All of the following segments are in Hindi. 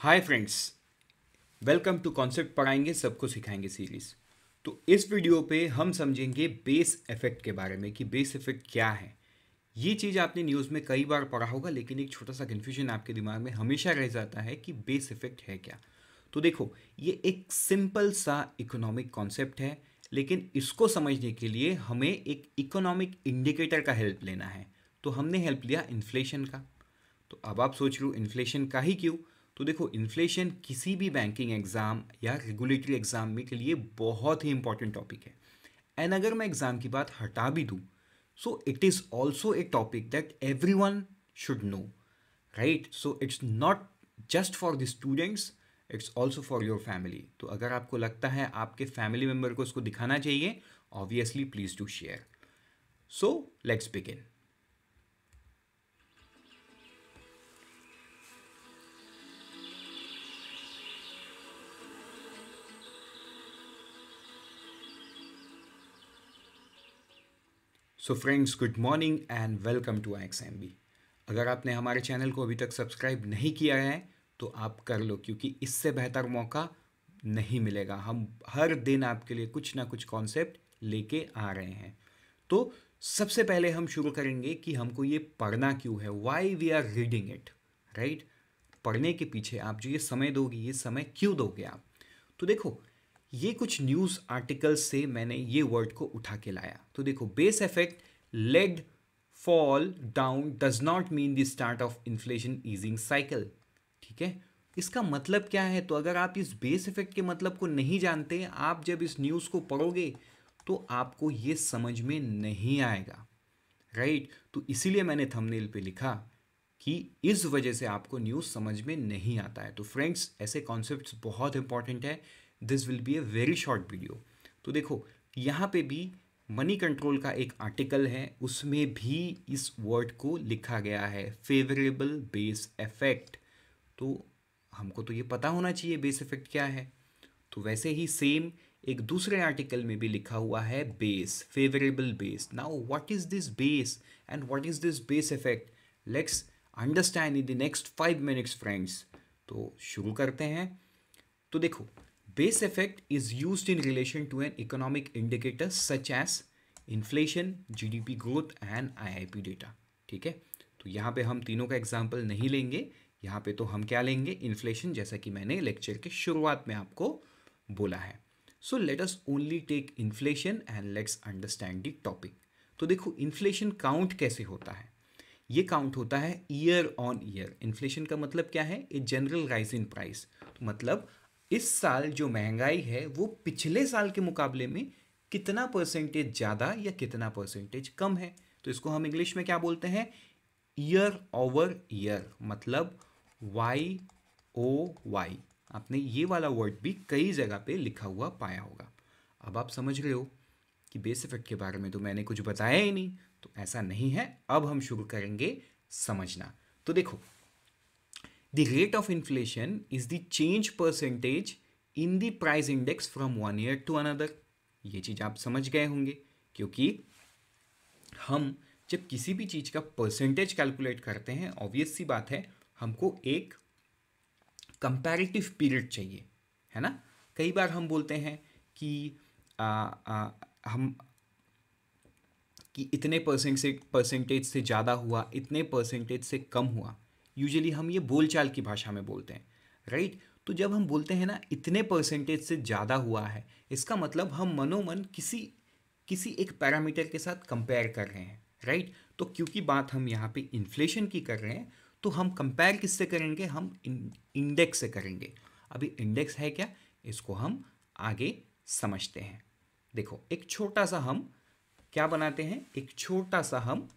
Hi friends welcome to concept पढ़ाएंगे सबको सिखाएंगे सीरीज तो इस वीडियो पे हम समझेंगे बेस इफेक्ट के बारे में कि बेस इफेक्ट क्या है ये चीज़ आपने न्यूज़ में कई बार पढ़ा होगा लेकिन एक छोटा सा कन्फ्यूजन आपके दिमाग में हमेशा रह जाता है कि बेस इफेक्ट है क्या तो देखो ये एक सिंपल सा इकोनॉमिक कॉन्सेप्ट है लेकिन इसको समझने के लिए हमें एक इकोनॉमिक इंडिकेटर का हेल्प लेना है तो हमने हेल्प लिया इन्फ्लेशन का तो अब आप सोच हो इन्फ्लेशन का ही क्यों तो देखो इन्फ्लेशन किसी भी बैंकिंग एग्ज़ाम या रेगुलेटरी एग्ज़ाम में के लिए बहुत ही इंपॉर्टेंट टॉपिक है एंड अगर मैं एग्ज़ाम की बात हटा भी दूँ so it is also a topic that every one should know right so it's not just for the students it's also for your family तो अगर आपको लगता है आपके फैमिली मेम्बर को इसको दिखाना चाहिए obviously please to share so let's begin so friends good morning and welcome to X M B अगर आपने हमारे चैनल को अभी तक सब्सक्राइब नहीं किया है तो आप कर लो क्योंकि इससे बेहतर मौका नहीं मिलेगा हम हर दिन आपके लिए कुछ ना कुछ कॉन्सेप्ट लेके आ रहे हैं तो सबसे पहले हम शुरू करेंगे कि हमको ये पढ़ना क्यों है why we are reading it right पढ़ने के पीछे आप जो ये समय दोगे ये समय क्यों दोगे आप तो देखो ये कुछ न्यूज़ आर्टिकल से मैंने ये वर्ड को उठा के लाया तो देखो base effect led fall down does not mean the start of inflation easing cycle ठीक है इसका मतलब क्या है तो अगर आप इस बेस इफेक्ट के मतलब को नहीं जानते आप जब इस न्यूज़ को पढ़ोगे तो आपको ये समझ में नहीं आएगा राइट तो इसीलिए मैंने थंबनेल पे लिखा कि इस वजह से आपको न्यूज़ समझ में नहीं आता है तो फ्रेंड्स ऐसे कॉन्सेप्ट्स बहुत इंपॉर्टेंट है this will be a very short video तो देखो यहाँ पे भी मनी कंट्रोल का एक आर्टिकल है उसमें भी इस वर्ड को लिखा गया है फेवरेबल बेस इफेक्ट तो हमको तो ये पता होना चाहिए बेस इफेक्ट क्या है तो वैसे ही सेम एक दूसरे आर्टिकल में भी लिखा हुआ है base favourable base now what is this base and what is this base effect let's understand in the next five minutes friends तो शुरू करते हैं तो देखो Base effect is used in relation to an economic indicator such as inflation GDP growth and IIP data ठीक है तो यहाँ पे हम तीनों का एग्जाम्पल नहीं लेंगे यहाँ पे तो हम क्या लेंगे इन्फ्लेशन जैसा कि मैंने लेक्चर के शुरुआत में आपको बोला है so let us only take inflation and let's understand the topic तो देखो इन्फ्लेशन काउंट कैसे होता है ये काउंट होता है ईयर ऑन ईयर इन्फ्लेशन का मतलब क्या है a general rise in price मतलब इस साल जो महंगाई है वो पिछले साल के मुकाबले में कितना परसेंटेज ज़्यादा या कितना परसेंटेज कम है तो इसको हम इंग्लिश में क्या बोलते हैं ईयर ओवर ईयर मतलब वाई ओ वाई आपने ये वाला वर्ड भी कई जगह पे लिखा हुआ पाया होगा अब आप समझ रहे हो कि बेस इफेक्ट के बारे में तो मैंने कुछ बताया ही नहीं तो ऐसा नहीं है अब हम शुरू करेंगे समझना तो देखो The rate of inflation is the change percentage in the price index from one year to another. ये चीज़ आप समझ गए होंगे क्योंकि हम जब किसी भी चीज़ का परसेंटेज कैलकुलेट करते हैं ऑब्वियस सी बात है हमको एक कंपैरेटिव पीरियड चाहिए है ना कई बार हम बोलते हैं कि आ, आ, हम कि इतने परसेंट से परसेंटेज से ज़्यादा हुआ इतने परसेंटेज से कम हुआ यूजली हम ये बोलचाल की भाषा में बोलते हैं राइट right? तो जब हम बोलते हैं ना इतने परसेंटेज से ज़्यादा हुआ है इसका मतलब हम मनोमन किसी किसी एक पैरामीटर के साथ कंपेयर कर रहे हैं राइट right? तो क्योंकि बात हम यहाँ पे इन्फ्लेशन की कर रहे हैं तो हम कंपेयर किससे करेंगे हम इंडेक्स से करेंगे अभी इंडेक्स है क्या इसको हम आगे समझते हैं देखो एक छोटा सा हम क्या बनाते हैं एक छोटा सा हम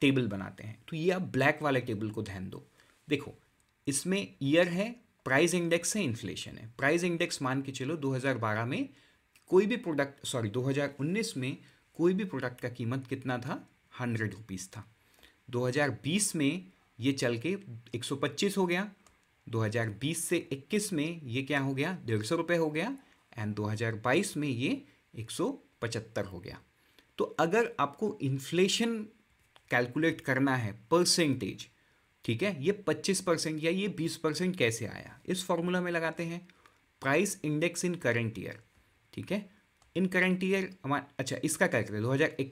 टेबल बनाते हैं तो ये आप ब्लैक वाले टेबल को ध्यान दो देखो इसमें ईयर है प्राइस इंडेक्स है इन्फ्लेशन है प्राइस इंडेक्स मान के चलो 2012 में कोई भी प्रोडक्ट सॉरी 2019 में कोई भी प्रोडक्ट का कीमत कितना था हंड्रेड रुपीज़ था 2020 में ये चल के 125 हो गया 2020 से 21 में ये क्या हो गया डेढ़ सौ रुपये हो गया एंड 2022 में ये एक हो गया तो अगर आपको इन्फ्लेशन कैलकुलेट करना है परसेंटेज ठीक है ये 25 परसेंट या ये 20 परसेंट कैसे आया इस फॉर्मूला में लगाते हैं price index in current year ठीक है इन करंट ईयर हमारा अच्छा इसका क्या करते हैं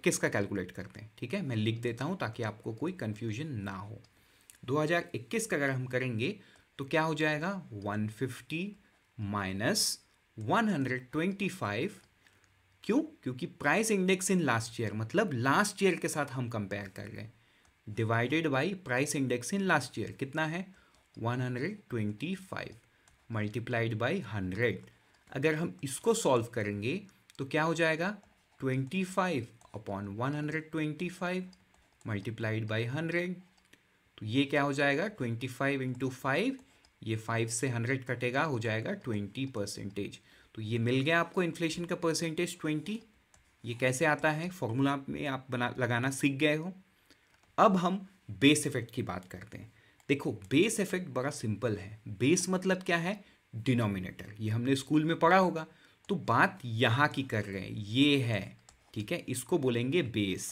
2021 का कैलकुलेट करते हैं ठीक है मैं लिख देता हूँ ताकि आपको कोई कन्फ्यूजन ना हो 2021 का अगर हम करेंगे तो क्या हो जाएगा 150 माइनस वन क्यों क्योंकि price index in last year मतलब लास्ट ईयर के साथ हम कंपेयर कर रहे हैं divided by price index in last year कितना है 125 मल्टीप्लाइड बाई 100 अगर हम इसको सॉल्व करेंगे तो क्या हो जाएगा 25 अपॉन 125 मल्टीप्लाइड बाई 100 तो ये क्या हो जाएगा 25 इंटू फाइव ये 5 से 100 कटेगा हो जाएगा 20 परसेंटेज तो ये मिल गया आपको इन्फ्लेशन का परसेंटेज ट्वेंटी ये कैसे आता है फॉर्मूला में आप बना लगाना सीख गए हो अब हम बेस इफेक्ट की बात करते हैं देखो बेस इफेक्ट बड़ा सिंपल है बेस मतलब क्या है डिनोमिनेटर ये हमने स्कूल में पढ़ा होगा तो बात यहाँ की कर रहे हैं ये है ठीक है इसको बोलेंगे बेस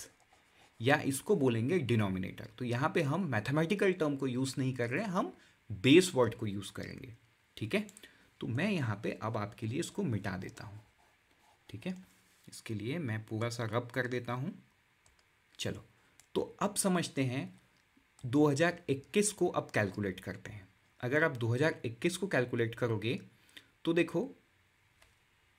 या इसको बोलेंगे डिनोमिनेटर तो यहाँ पे हम मैथमेटिकल टर्म को यूज़ नहीं कर रहे हैं हम बेस वर्ड को यूज़ करेंगे ठीक है तो मैं यहाँ पे अब आपके लिए इसको मिटा देता हूँ ठीक है इसके लिए मैं पूरा सा रब कर देता हूँ चलो तो अब समझते हैं 2021 को अब कैलकुलेट करते हैं अगर आप 2021 को कैलकुलेट करोगे तो देखो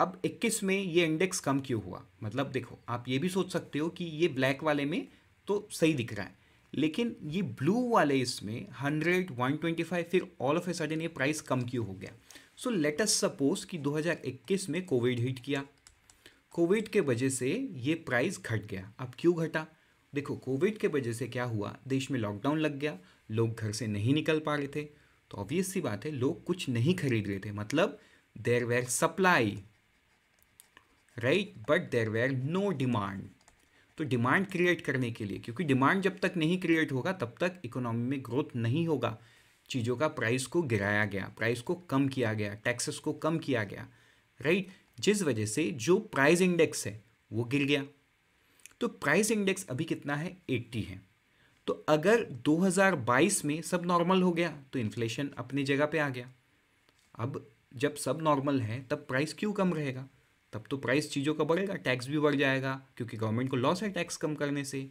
अब 21 में ये इंडेक्स कम क्यों हुआ मतलब देखो आप ये भी सोच सकते हो कि ये ब्लैक वाले में तो सही दिख रहा है लेकिन ये ब्लू वाले इसमें 100, 125 फिर ऑल ऑफ ए सडन ये प्राइस कम क्यों हो गया सो लेट अस सपोज कि 2021 में कोविड हिट किया कोविड के वजह से ये प्राइस घट गया अब क्यों घटा देखो कोविड के वजह से क्या हुआ देश में लॉकडाउन लग गया लोग घर से नहीं निकल पा रहे थे तो ऑब्वियस सी बात है लोग कुछ नहीं खरीद रहे थे मतलब there were supply right but there were no demand तो डिमांड क्रिएट करने के लिए क्योंकि डिमांड जब तक नहीं क्रिएट होगा तब तक इकोनॉमी में ग्रोथ नहीं होगा चीज़ों का प्राइस को गिराया गया प्राइस को कम किया गया टैक्सेस को कम किया गया राइट जिस वजह से जो प्राइस इंडेक्स है वो गिर गया तो प्राइस इंडेक्स अभी कितना है 80 है तो अगर 2022 में सब नॉर्मल हो गया तो इन्फ्लेशन अपनी जगह पे आ गया अब जब सब नॉर्मल है तब प्राइस क्यों कम रहेगा तब तो प्राइस चीज़ों का बढ़ेगा टैक्स भी बढ़ जाएगा क्योंकि गवर्नमेंट को लॉस है टैक्स कम करने से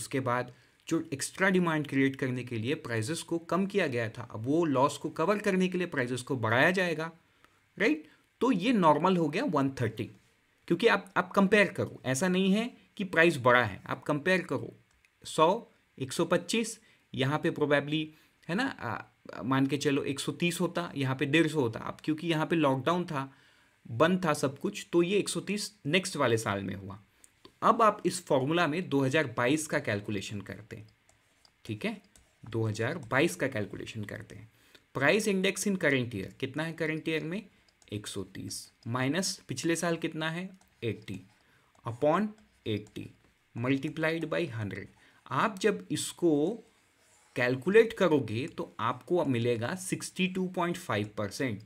उसके बाद जो एक्स्ट्रा डिमांड क्रिएट करने के लिए प्राइजेस को कम किया गया था अब वो लॉस को कवर करने के लिए प्राइजेस को बढ़ाया जाएगा राइट तो ये नॉर्मल हो गया 130 क्योंकि आप आप कंपेयर करो ऐसा नहीं है कि प्राइस बड़ा है आप कंपेयर करो 100 125 यहाँ पे प्रोबेबली है ना मान के चलो 130 होता यहाँ पे डेढ़ होता अब क्योंकि यहाँ पर लॉकडाउन था बंद था सब कुछ तो ये तीस नेक्स्ट वाले साल में हुआ अब आप इस फॉर्मूला में 2022 का कैलकुलेशन करते हैं ठीक है 2022 का कैलकुलेशन करते हैं price index in current year कितना है करेंट ईयर में 130 माइनस पिछले साल कितना है 80 अपॉन 80 मल्टीप्लाइड बाई 100 आप जब इसको कैलकुलेट करोगे तो आपको मिलेगा 62.5 परसेंट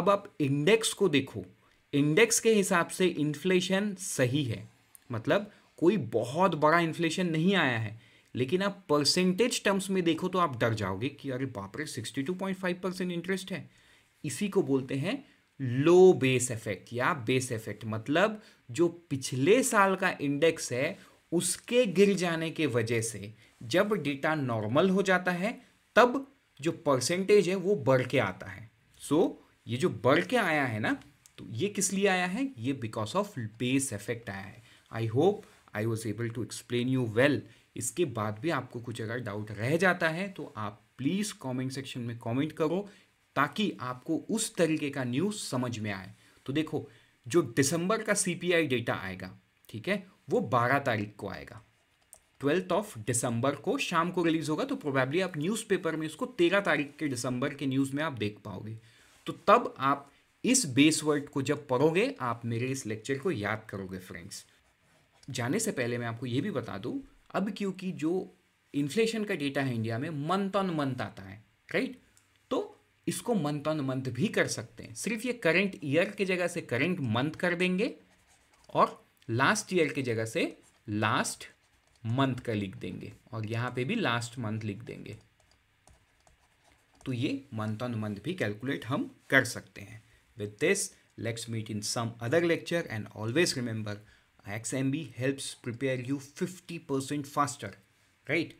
अब आप इंडेक्स को देखो इंडेक्स के हिसाब से इन्फ्लेशन सही है मतलब कोई बहुत बड़ा इन्फ्लेशन नहीं आया है लेकिन आप परसेंटेज टर्म्स में देखो तो आप डर जाओगे कि अरे बाप रे sixty two point five percent interest है इसी को बोलते हैं लो बेस इफेक्ट या बेस इफेक्ट मतलब जो पिछले साल का इंडेक्स है उसके गिर जाने के वजह से जब डेटा नॉर्मल हो जाता है तब जो परसेंटेज है वो बढ़ के आता है सो so, ये जो बढ़ के आया है ना तो ये किस लिए आया है ये बिकॉज ऑफ बेस इफेक्ट आया है I hope I was able to explain you well इसके बाद भी आपको कुछ अगर डाउट रह जाता है तो आप प्लीज़ कॉमेंट सेक्शन में कॉमेंट करो ताकि आपको उस तरीके का न्यूज़ समझ में आए तो देखो जो दिसंबर का सीपीआई डेटा आएगा ठीक है वो 12 तारीख को आएगा ट्वेल्थ ऑफ दिसंबर को शाम को रिलीज़ होगा तो प्रोबेबली आप न्यूज़पेपर में उसको 13 तारीख के दिसंबर के न्यूज़ में आप देख पाओगे तो तब आप इस बेस वर्ड को जब पढ़ोगे आप मेरे इस लेक्चर को याद करोगे फ्रेंड्स जाने से पहले मैं आपको ये भी बता दूँ अब क्योंकि जो इन्फ्लेशन का डेटा है इंडिया में मंथ ऑन मंथ आता है राइट तो इसको मंथ ऑन मंथ भी कर सकते हैं सिर्फ ये करेंट ईयर की जगह से करेंट मंथ कर देंगे और लास्ट ईयर की जगह से लास्ट मंथ का लिख देंगे और यहाँ पे भी लास्ट मंथ लिख देंगे तो ये मंथ ऑन मंथ भी कैलकुलेट हम कर सकते हैं with this let's meet in some other lecture and always remember XMB helps prepare you 50% faster, right?